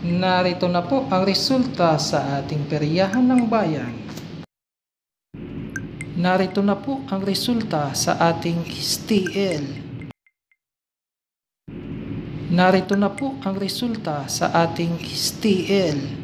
Narito na po ang resulta sa ating periyahan ng bayan. Narito na po ang resulta sa ating STL. Narito na po ang resulta sa ating STL.